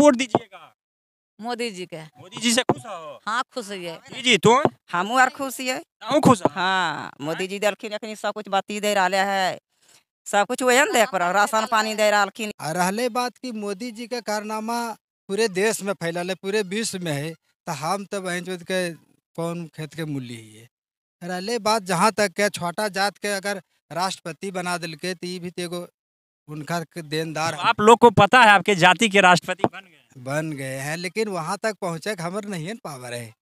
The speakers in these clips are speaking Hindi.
वोट दीजिएगा मोदी जी के मोदी जी से खुश हो हाँ खुश है जी जी तुम हम आर खुश है खुश हाँ मोदी जी दलखिन अखन सब कुछ बाती दे रहा है सब कुछ वही दे राशन पानी दे रहा रहले बात की मोदी जी का कारनामा पूरे देश में फैलल है पूरे विश्व में है तो हम तो बहन के कौन खेत के मूल्य ही है रहले बात जहाँ तक के छोटा जात के अगर राष्ट्रपति बना दिल के तो भी एगो उनका देनदार तो आप लोग को पता है आपके जाति के राष्ट्रपति बन गए बन गए हैं लेकिन वहाँ तक पहुँचे खबर नहीं है पावर है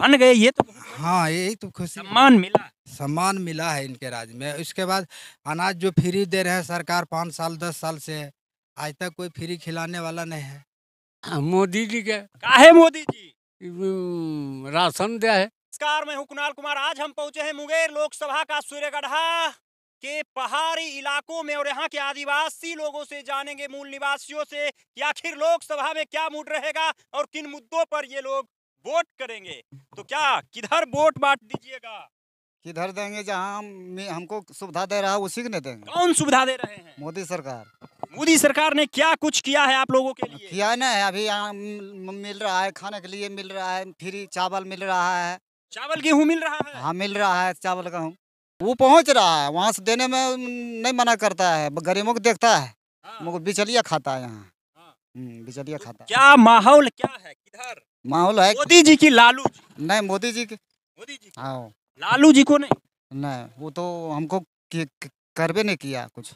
बन गए ये तो हाँ ये तो खुशी सम्मान मिला सम्मान मिला है इनके राज्य में इसके बाद अनाज जो फ्री दे रहे हैं सरकार पाँच साल दस साल से आज तक कोई फ्री खिलाने वाला नहीं है हाँ, मोदी जी के काहे मोदी जी हम्म, राशन दिया है नमस्कार मैं हूँ कुणाल कुमार आज हम पहुँचे हैं मुंगेर लोकसभा का सूर्यगढ़ा के पहाड़ी इलाकों में और यहाँ के आदिवासी लोगों से जानेंगे मूल निवासियों से कि आखिर लोकसभा में क्या मूड रहेगा और किन मुद्दों पर ये लोग वोट करेंगे तो क्या किधर वोट बांट दीजिएगा किधर देंगे जहाँ हम हमको सुविधा दे रहा है उसी के देंगे कौन सुविधा दे रहे हैं मोदी सरकार मोदी सरकार ने क्या कुछ किया है आप लोगों के लिए किया ना है अभी यहाँ मिल रहा है खाने के लिए मिल रहा है फ्री चावल मिल रहा है चावल गेहूँ मिल रहा है हाँ मिल रहा है चावल गेहूँ वो पहुंच रहा है वहाँ से देने में नहीं मना करता है गरीबों को देखता है हाँ। बिचलिया खाता है यहाँ हाँ। हम्म, बिचलिया तो खाता क्या माहौल क्या है किधर माहौल है मोदी जी की लालू जी नहीं मोदी जी की मोदी जी हाँ लालू जी को नहीं नहीं वो तो हमको करवे नहीं किया कुछ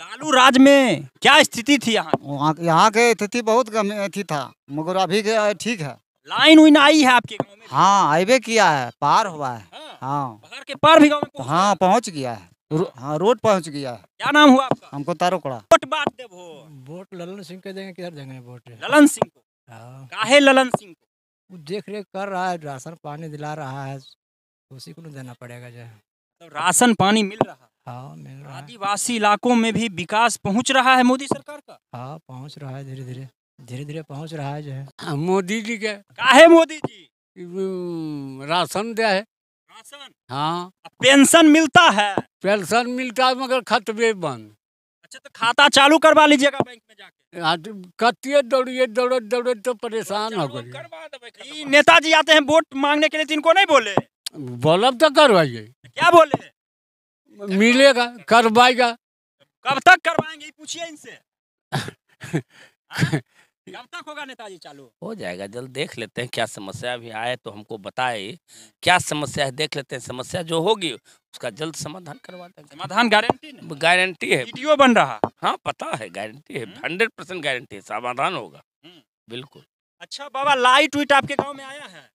लालू राज में क्या स्थिति थी यहाँ यहाँ के स्थिति बहुत अथी था मगर अभी ठीक है लाइन उइन आई है आपके गांव में हाँ हाईवे किया है पार हुआ है हाँ। हाँ के पार भी में हाँ पहुँच गया है हाँ रोड पहुँच गया है क्या नाम हुआ आपका हमको तारोकड़ा वोट बात दे वोट ललन सिंह के देंगे किधर देंगे वोट ललन सिंह को हाँ। काहे ललन सिंह को वो देख रेख कर रहा है राशन पानी दिला रहा है उसी को देना पड़ेगा जो तो राशन पानी मिल रहा है हाँ मिल रहा आदिवासी इलाकों में भी विकास पहुँच रहा है मोदी सरकार का हाँ पहुँच रहा है धीरे धीरे धीरे धीरे पहुँच रहा है जो है हाँ, मोदी जी के काहे मोदी जी राशन दिया है हाँ पेंशन मिलता है पेंशन मिलता है मगर खतबे बंद अच्छा तो खाता चालू करवा लीजिएगा बैंक में जाके हाँ, तो कतिए दौड़िए दौड़े दौड़े तो परेशान हो गए नेताजी आते हैं वोट मांगने के लिए इनको नहीं बोले बोलब तो करवाइए क्या बोले मिलेगा करवाएगा कब तक करवाएंगे पूछिए इनसे हाँ? कब तक होगा नेताजी चालू हो जाएगा जल्द देख लेते हैं क्या समस्या अभी आए तो हमको बताए क्या समस्या है देख लेते हैं समस्या जो होगी उसका जल्द समाधान करवा देंगे समाधान गारंटी गारंटी है वीडियो बन रहा हाँ पता है गारंटी है हम्म। हंड्रेड परसेंट गारंटी है समाधान होगा हम्म। बिल्कुल अच्छा बाबा लाइट उइट आपके गाँव में आया है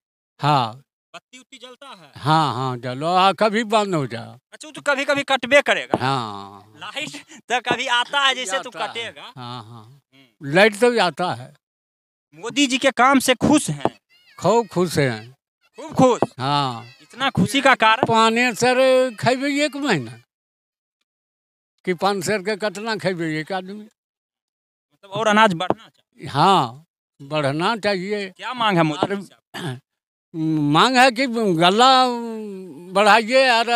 हाँ बत्ती उत्ती जलता है हाँ हाँ जलो हाँ कभी बंद हो जाओ अच्छा तो कभी कभी कटबे करेगा हाँ लाइट तो कभी आता है जैसे तो कटेगा हाँ हाँ लाइट तो आता है मोदी जी के काम से खुश हैं खूब खुश हैं खूब खुश हाँ इतना खुशी का कारण पानी सर खेबे एक महीना कि पान सर के कतना खेबे एक आदमी मतलब और अनाज बढ़ना चाहिए हाँ बढ़ना चाहिए क्या मांग है मोदी मांग है कि गला बढ़ाइए और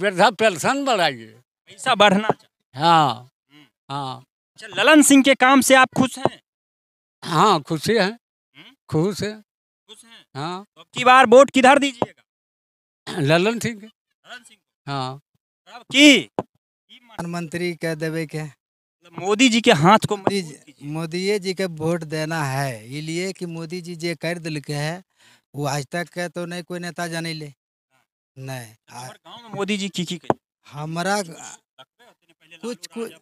वृद्धा पेंशन बढ़ाइए पैसा बढ़ना चाहिए हाँ हम्म। हाँ अच्छा ललन सिंह के काम से आप खुश हैं हाँ खुशी है खुश है खुश है हाँ तो अब की बार वोट किधर दीजिएगा ललन सिंह ललन सिंह हाँ तो की प्रधानमंत्री कह देवे के मतलब मोदी जी के हाथ को मोदी जी के वोट देना है इसलिए कि मोदी जी जे कर दिल के है वो आज तक के तो नहीं कोई नेता जान ले हाँ। नहीं मोदी जी की की हमारा कुछ कुछ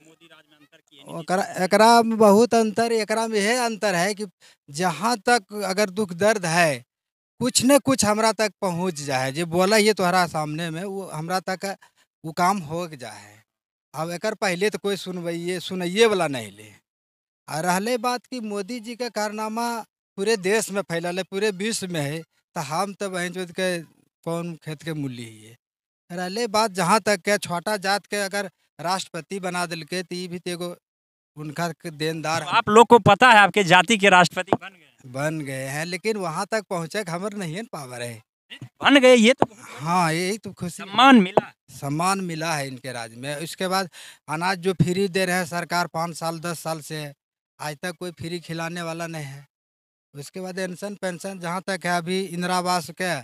एकरा बहुत अंतर एकरा में यह अंतर है कि जहाँ तक अगर दुख दर्द है कुछ न कुछ हमरा तक पहुँच जाए जो बोला ये तोहरा सामने में वो हमरा तक वो काम हो जाए अब एक पहले तो कोई सुनवाइए सुनइए वाला नहीं ले और रहा बात कि मोदी जी का कारनामा पूरे देश में फैलल है पूरे विश्व में है तो हम तो बहन के कौन खेत के मूल्य ही है रहा बात जहाँ तक के छोटा जात के अगर राष्ट्रपति बना दिल के तो भी तो एगो उनका देनदार तो आप लोग को पता है आपके जाति के राष्ट्रपति बन गए बन गए हैं लेकिन वहाँ तक पहुँचे खबर नहीं है पावर है बन गए ये तो हाँ यही तो खुशी सम्मान मिला सम्मान मिला है इनके राज्य में उसके बाद अनाज जो फ्री दे रहे हैं सरकार पाँच साल दस साल से आज तक कोई फ्री खिलाने वाला नहीं है उसके बाद एंसन पेंशन जहाँ तक है अभी इंदिरा आवास के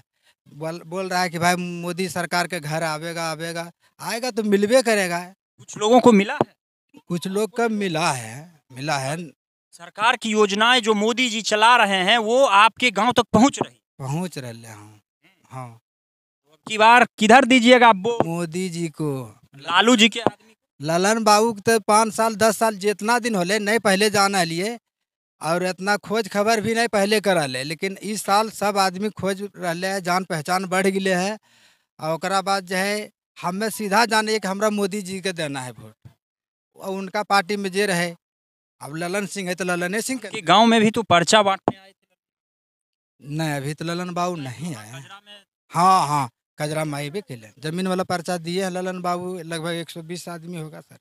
बोल बोल रहा है कि भाई मोदी सरकार के घर आवेगा आवेगा आएगा तो मिलबे करेगा कुछ लोगों को मिला है कुछ लोग का मिला है मिला है सरकार की योजनाएं जो मोदी जी चला रहे हैं वो आपके गांव तक पहुंच रही पहुंच रहे हाँ हाँ की बार किधर दीजिएगा मोदी जी को लालू जी के आदमी ललन बाबू तो पाँच साल दस साल जितना दिन होले नहीं पहले जाना लिए और इतना खोज खबर भी नहीं पहले करा ले। लेकिन इस साल सब आदमी खोज रहे है जान पहचान बढ़ गए है और बाद जो है हमें सीधा जाने एक हमरा मोदी जी के देना है वोट उनका पार्टी में जे रहे अब ललन सिंह है तो ललने सिंह कि गांव में भी तो पर्चा बांटने आए थे नहीं अभी तो ललन बाबू नहीं आए हाँ हाँ कजरा माई भी के लिए जमीन वाला पर्चा दिए है ललन बाबू लगभग एक सौ बीस आदमी होगा सर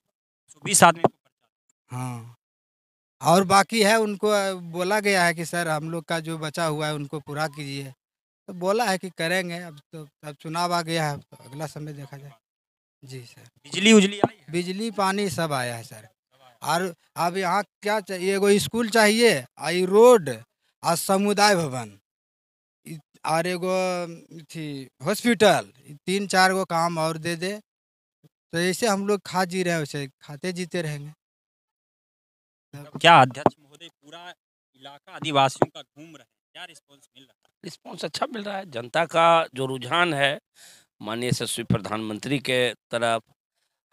बीस आदमी तो हाँ और बाकी है उनको बोला गया है कि सर हम लोग का जो बचा हुआ है उनको पूरा कीजिए तो बोला है कि करेंगे अब तो अब चुनाव आ गया है तो अगला समय देखा जाए जी सर बिजली उजली आई बिजली पानी सब आया है सर और अब यहाँ क्या चाहिए एगो स्कूल चाहिए आई रोड और समुदाय भवन और एगो थी हॉस्पिटल तीन चार गो काम और दे दे तो ऐसे हम लोग खा जी रहे हैं उसे खाते जीते रहेंगे क्या अध्यक्ष महोदय पूरा इलाका आदिवासियों का घूम रहे हैं क्या रिस्पॉन्स मिल रहा है रिस्पॉन्स अच्छा मिल रहा है जनता का जो रुझान है माननीय यशस्वी प्रधानमंत्री के तरफ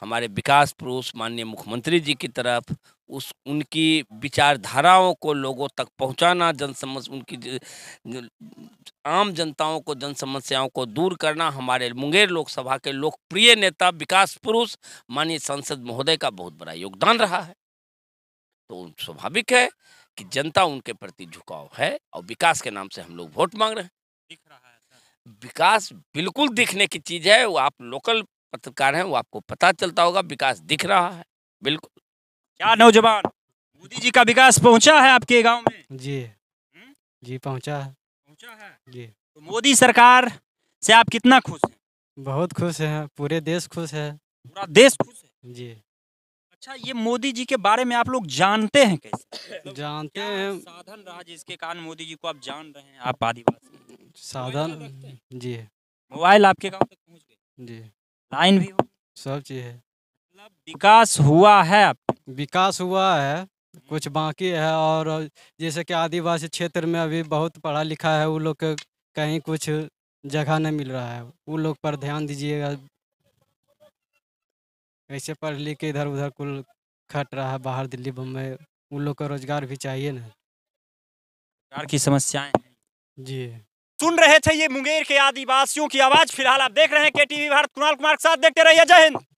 हमारे विकास पुरुष माननीय मुख्यमंत्री जी की तरफ उस उनकी विचारधाराओं को लोगों तक पहुंचाना जन समस उनकी आम जनताओं को जन समस्याओं को दूर करना हमारे मुंगेर लोकसभा के लोकप्रिय नेता विकास पुरुष माननीय सांसद महोदय का बहुत बड़ा योगदान रहा है तो स्वाभाविक है कि जनता उनके प्रति झुकाव है और विकास के नाम से हम लोग वोट मांग रहे हैं दिख रहा है विकास बिल्कुल दिखने की चीज़ है वो आप लोकल पत्रकार हैं वो आपको पता चलता होगा विकास दिख रहा है बिल्कुल क्या नौजवान मोदी जी का विकास पहुंचा है आपके गांव में जी हुँ? जी पहुंचा है पहुंचा है जी तो मोदी सरकार से आप कितना खुश हैं बहुत खुश हैं पूरे देश खुश है पूरा देश खुश है जी अच्छा ये मोदी जी के बारे में आप लोग जानते हैं कैसे जानते हैं साधन रहा जिसके कारण मोदी जी को आप जान रहे हैं आप आदिवासी साधन जी मोबाइल आपके गाँव तक पहुँच गए जी लाइन भी सब चीज़ है मतलब विकास हुआ है विकास हुआ है हम्म। कुछ बाकी है और जैसे कि आदिवासी क्षेत्र में अभी बहुत पढ़ा लिखा है वो लोग कहीं कुछ जगह नहीं मिल रहा है वो लोग पर ध्यान दीजिएगा ऐसे पढ़ लिख के इधर उधर कुल खट रहा है बाहर दिल्ली बम्बई उन लोग का रोजगार भी चाहिए ना रोजगार की समस्याएं जी सुन रहे थे ये मुंगेर के आदिवासियों की आवाज फिलहाल आप देख रहे हैं के टीवी भारत कुणाल कुमार के साथ देखते रहिए जय हिंद